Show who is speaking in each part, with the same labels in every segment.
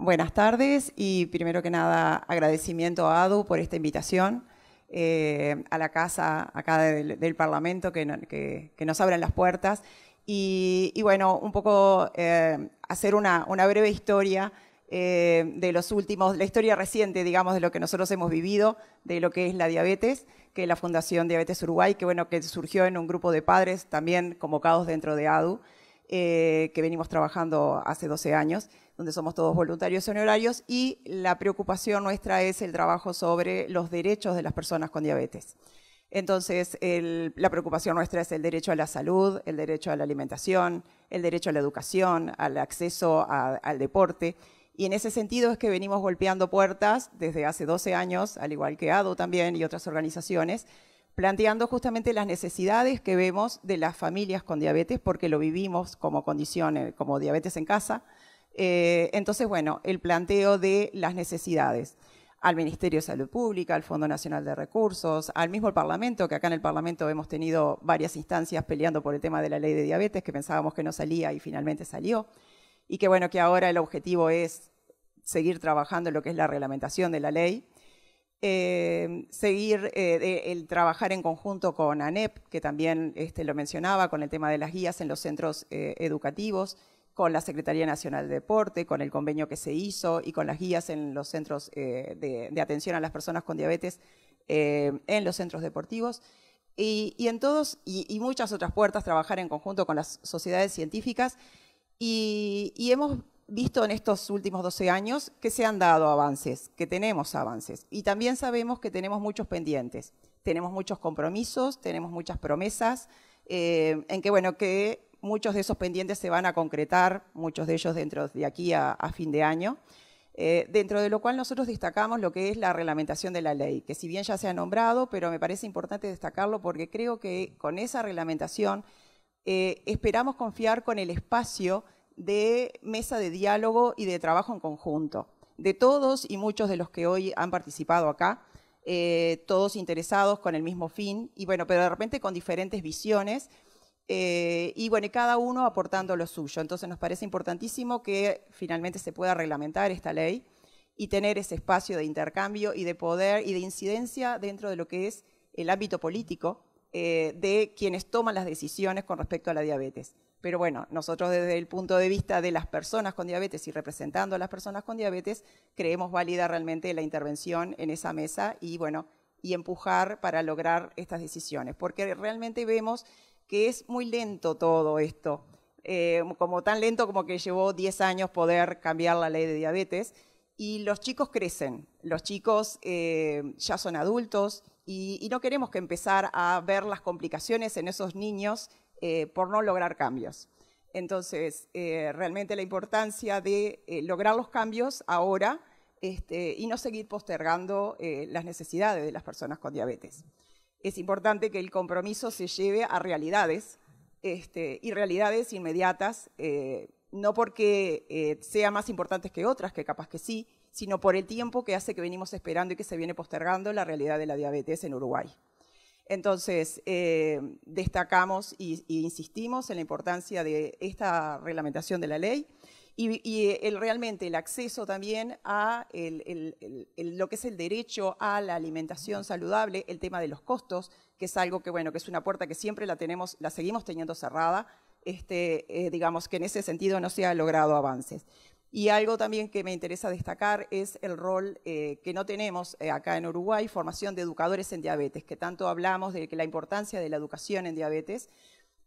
Speaker 1: buenas tardes y primero que nada agradecimiento a ADU por esta invitación, eh, a la casa acá del, del Parlamento que, nos abran las puertas y, bueno, un poco eh, hacer una, breve historia eh, de los últimos, la historia reciente, digamos, de lo que nosotros hemos vivido, de lo que es la diabetes, que es la Fundación Diabetes Uruguay, que bueno, que surgió en un grupo de padres también convocados dentro de ADU, que venimos trabajando hace 12 años donde somos todos voluntarios honorarios, y la preocupación nuestra es el trabajo sobre los derechos de las personas con diabetes. Entonces, la preocupación nuestra es el derecho a la salud, el derecho a la alimentación, el derecho a la educación, al acceso al deporte. Y en ese sentido es que venimos golpeando puertas desde hace 12 años, al igual que ADO también y otras organizaciones, planteando justamente las necesidades que vemos de las familias con diabetes, porque lo vivimos como condiciones, eh, como diabetes en casa, eh, entonces, bueno, el planteo de las necesidades al Ministerio de Salud Pública, al Fondo Nacional de Recursos, al mismo Parlamento, que acá en el Parlamento hemos tenido varias instancias peleando por el tema de la ley de diabetes, que pensábamos que no salía y finalmente salió, y que bueno, que ahora el objetivo es seguir trabajando en lo que es la reglamentación de la ley, eh, seguir eh, el trabajar en conjunto con ANEP, que también este, lo mencionaba, con el tema de las guías en los centros educativos, con la Secretaría Nacional de Deporte, con el convenio que se hizo y con las guías en los centros eh, de, atención a las personas con diabetes eh, en los centros deportivos. Y, en todos, y, muchas otras puertas, trabajar en conjunto con las sociedades científicas. Y, hemos visto en estos últimos 12 años que se han dado avances, que tenemos avances. Y también sabemos que tenemos muchos pendientes, tenemos muchos compromisos, tenemos muchas promesas, eh, en que, bueno, que Muchos de esos pendientes se van a concretar, muchos de ellos dentro de aquí a, fin de año. Eh, dentro de lo cual nosotros destacamos lo que es la reglamentación de la ley, que si bien ya se ha nombrado, pero me parece importante destacarlo porque creo que con esa reglamentación eh, esperamos confiar con el espacio de mesa de diálogo y de trabajo en conjunto, de todos y muchos de los que hoy han participado acá, eh, todos interesados con el mismo fin, y bueno, pero de repente con diferentes visiones eh, y bueno, cada uno aportando lo suyo. Entonces nos parece importantísimo que finalmente se pueda reglamentar esta ley y tener ese espacio de intercambio y de poder y de incidencia dentro de lo que es el ámbito político eh, de quienes toman las decisiones con respecto a la diabetes. Pero bueno, nosotros desde el punto de vista de las personas con diabetes y representando a las personas con diabetes, creemos válida realmente la intervención en esa mesa y bueno, y empujar para lograr estas decisiones, porque realmente vemos que es muy lento todo esto, eh, como tan lento como que llevó 10 años poder cambiar la ley de diabetes. Y los chicos crecen, los chicos eh, ya son adultos y, no queremos que empezar a ver las complicaciones en esos niños eh, por no lograr cambios. Entonces, realmente la importancia de lograr los cambios ahora este, y no seguir postergando las necesidades de las personas con diabetes es importante que el compromiso se lleve a realidades este, y realidades inmediatas, eh, no porque eh, sean más importantes que otras, que capaz que sí, sino por el tiempo que hace que venimos esperando y que se viene postergando la realidad de la diabetes en Uruguay. Entonces, eh, destacamos e insistimos en la importancia de esta reglamentación de la ley y, eh, el, realmente el acceso también a lo que es el derecho a la alimentación saludable, el tema de los costos, que es algo que, bueno, que es una puerta que siempre la tenemos, la seguimos teniendo cerrada, este, eh, digamos que en ese sentido no se ha logrado avances. Y algo también que me interesa destacar es el rol eh, que no tenemos acá en Uruguay, formación de educadores en diabetes, que tanto hablamos de que la importancia de la educación en diabetes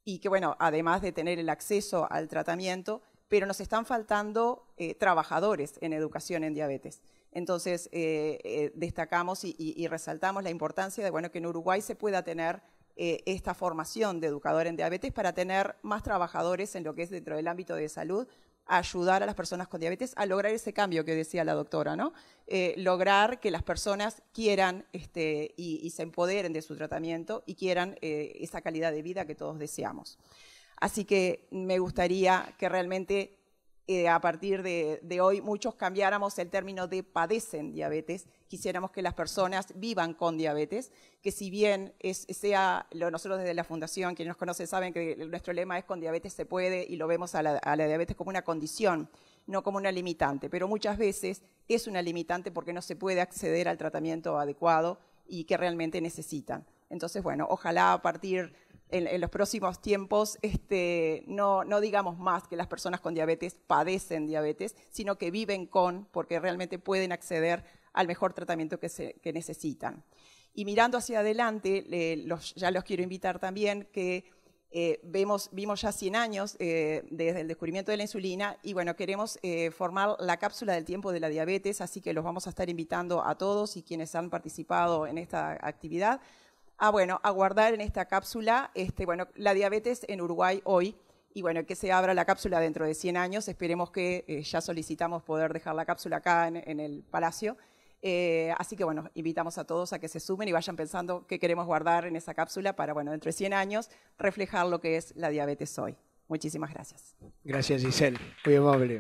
Speaker 1: y que, bueno, además de tener el acceso al tratamiento, pero nos están faltando eh, trabajadores en educación en diabetes. Entonces, eh, eh, destacamos y, resaltamos la importancia de que en Uruguay se pueda tener esta formación de educador en diabetes para tener más trabajadores en lo que es dentro del ámbito de salud, ayudar a las personas con diabetes a lograr ese cambio que decía la doctora, ¿no? lograr que las personas quieran este, y, se empoderen de su tratamiento y quieran esa calidad de vida que todos deseamos. Así que me gustaría que realmente eh, a partir de, hoy muchos cambiáramos el término de padecen diabetes, quisiéramos que las personas vivan con diabetes, que si bien es, sea, lo, nosotros desde la Fundación, quienes nos conocen saben que nuestro lema es con diabetes se puede y lo vemos a la, a la diabetes como una condición, no como una limitante, pero muchas veces es una limitante porque no se puede acceder al tratamiento adecuado y que realmente necesitan. Entonces, bueno, ojalá a partir en, los próximos tiempos este, no, digamos más que las personas con diabetes padecen diabetes, sino que viven con, porque realmente pueden acceder al mejor tratamiento que, necesitan. Y mirando hacia adelante, ya los quiero invitar también que eh, vimos ya 100 años eh, desde el descubrimiento de la insulina y bueno, queremos eh, formar la cápsula del tiempo de la diabetes, así que los vamos a estar invitando a todos y quienes han participado en esta actividad a, bueno, a guardar en esta cápsula este, bueno, la diabetes en Uruguay hoy y bueno, que se abra la cápsula dentro de 100 años. Esperemos que eh, ya solicitamos poder dejar la cápsula acá en, el Palacio. Eh, así que bueno, invitamos a todos a que se sumen y vayan pensando qué queremos guardar en esa cápsula para, bueno, dentro de 100 años reflejar lo que es la diabetes hoy. Muchísimas gracias. Gracias, Giselle. Muy amable.